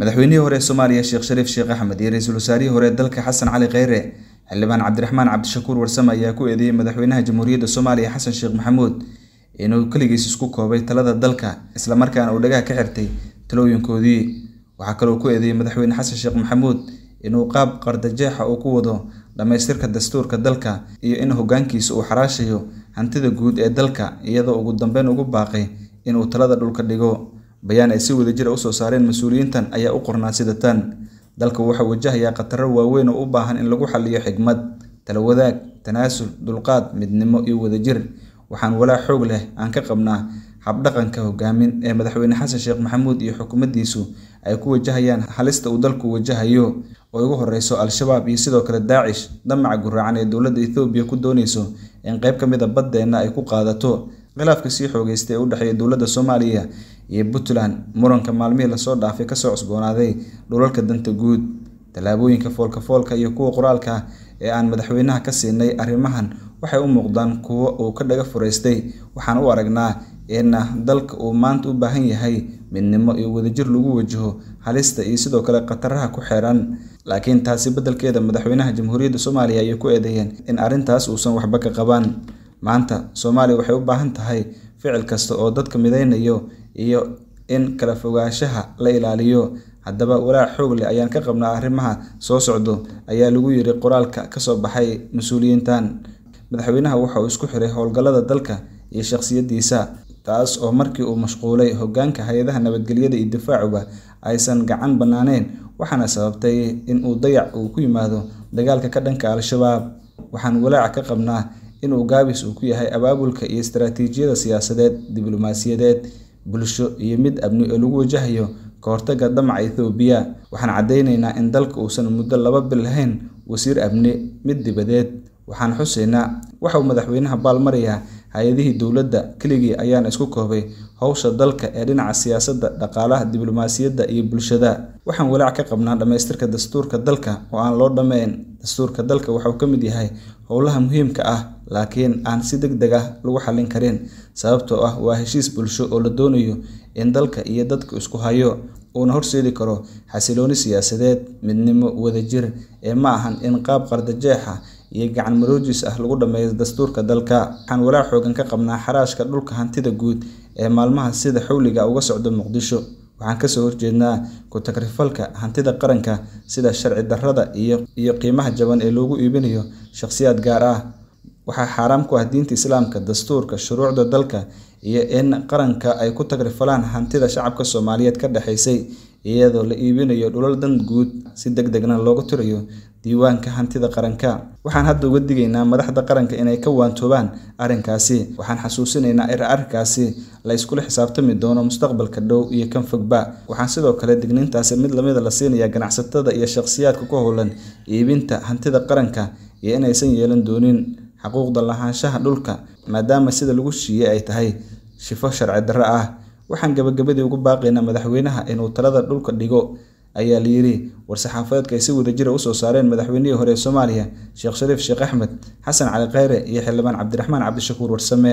madaxweynihii hore ee soomaaliya sheekh shariif sheekh axmed iyo ra-iisul wasaarihii hore dalka xasan cali kheyre xildhibaan cabdiraxmaan cabdishakuur warsame ayaa ku eedeeyey madaxweynaha jamhuuriyadda soomaaliya xasan sheekh maxamuud inuu keligiis isku koobay talada dalka islamarkaana uu dhagaha ka xirtay talooyinkoodii waxaa kaloo ku eedeeyey madaxweyne xasan sheekh maxamuud inuu qaab qardajeexa uu ku wado dhammaystirka dastuurka dalka iyo in hoggaankiisa uu xaraashayo hantida guud ee dalka iyadoo ugu dambeyn ugu baaqay inuu talada dhulka dhigo bayaan ay si wadajir a ah usoo saareen mas-uuliyiintan ayaa u qornaa sida tan dalka waxaa wajahayaa khataro waaweyn oo u baahan in lagu xaliyo xigmad talawadaag tanaasul dulqaad midnimo iyo wadajir waxaan walaa xoog leh aan ka qabnaa habdhaqanka hogaamin ee madaxweyne xasan sheekh maxamuud iyo xukuumaddiisu ay ku wajahayaan halista uu dalku wajahayo oo ugu horeyso al-shabaab iyo sidoo kale daacish damaca guraacan ee dowladda ethoobiya ku dooneyso in qayb ka mid a ah baddeenna ay ku qaadato khilaafka sii xoogeystay ee u dhexeeya dowladda soomaaliya iyo puntland muranka maalmihii lasoo dhaafay kasoo cusboonaaday dhulalka danta guud tallaabooyinka foolka foolka iyo kuwa qoraalka ah ee aan madaxweynaha ka siinay arrimahan waxay u muuqdaan kuwo uu ka dhaga furaystay waxaan u aragnaa ina dalka uu maanta u baahan yahay midnimo iyo wadajir lagu wajaho halista iyo sidoo kale khataraha ku xeeran laakiin taasi beddelkeeda madaxweynaha jamhuuriyadda soomaaliya ayay ku eedeeyeen in arrintaas uusan waxba ka qabaan maanta soomaaliya waxay u baahan tahay ficil kasta oo dadka midaynayo iyo in kala fogaanshaha la ilaaliyo haddaba walaac xoog leh ayaan ka qabnaa arrimaha soo socdo ayaa lagu yiri qoraalka kasoo baxay mas-uuliyiintan madaxweynaha waxa uu isku xiray howlgallada dalka iyo shaqsiyadiisa taas oo markii uu mashquulay hogaanka hay-adaha nabadgelyada iyo difaacuba aysan gacan bannaaneyn waxaana sababtay in uu dayac uu ku yimaado dagaalka ka dhanka al-shabaab waxaan walaac ka qabnaa inuu gaabis uu ku yahay abaabulka iyo istaraatiijiyada siyaasadeed diblomaasiyadeed bulsho iyo mid abni oo lagu wajahayo ka hortaga damaca ethoobiya waxaan caddaynaynaa in dalka uusan muddo laba bil lahayn wasiir abni mid dibadeed waxaan xusaynaa waxauu madaxweynaha baalmarayaa hay-adihii dowladda keligii ayaana isku koobay howsha dalka ee dhinaca siyaasadda dhaqaalaha diblomaasiyadda iyo bulshada waxaan walaac ka qabnaa dhammaystirka dastuurka dalka oo aan loo dhammayn dastuurka dalka waxauu ka mid yahay howlaha muhiimka ah laakiin aan si deg deg ah lagu xallin karin sababtoo ah waa heshiis bulsho oo la doonayo in dalka iyo dadku isku hayo uuna horseedi karo xasilooni siyaasadeed midnimo wadajir ee ma ahan in qaab qardajeexa ah iyo gacan maroojis ah lagu dhammeeyo dastuurka dalka waxaan walaac xoogan ka qabnaa xaraashka dhulka hantida guud ee maalmaha sida xawliga uga socdo muqdisho waxaan kasoo horjeednaa ku takrifalka hantida qaranka sida sharci darrada iyo qiimaha jaban ee loogu iibinayo shaqhsiyaad gaar ah waxaa xaaraam ku ah diinta islaamka dastuurka shuruucda dalka iyo in qaranka ay ku tagrifalaan hantida shacabka soomaaliyeed ka dhexaysay iyadoo la iibinayo dhulal dan guud si deg degna loogu tirayo diiwaanka hantida qaranka waxaan hadda uga digaynaa madaxda qaranka inay ka waantoobaan arrinkaasi waxaan xasuusinaynaa in arrinkaasi la yskula xisaabtami doono mustaqbalka dhow iyo kan fogba waxaan sidoo kale digniintaasi mid lamida ah la siinayaa ganacsatada iyo shaqsiyaadka ku howlan iibinta hantida qaranka iyo inaysan yeelan doonin xaquuqda lahaanshaha dhulka maadaama sida lagu shiiyey ay tahay shifo sharci darro ah waxaan gabagabadii ugu baaqaynaa madaxweynaha inuu talada dhulka dhigo ayaa la layidhi war-saxaafadeedka ay si wadajira ah usoo saareen madaxweynihii hore ee soomaaliya sheekh shariif sheekh axmed xasan cali kheyre iyo xildhibaan cabdiraxmaan cabdishakuur warsame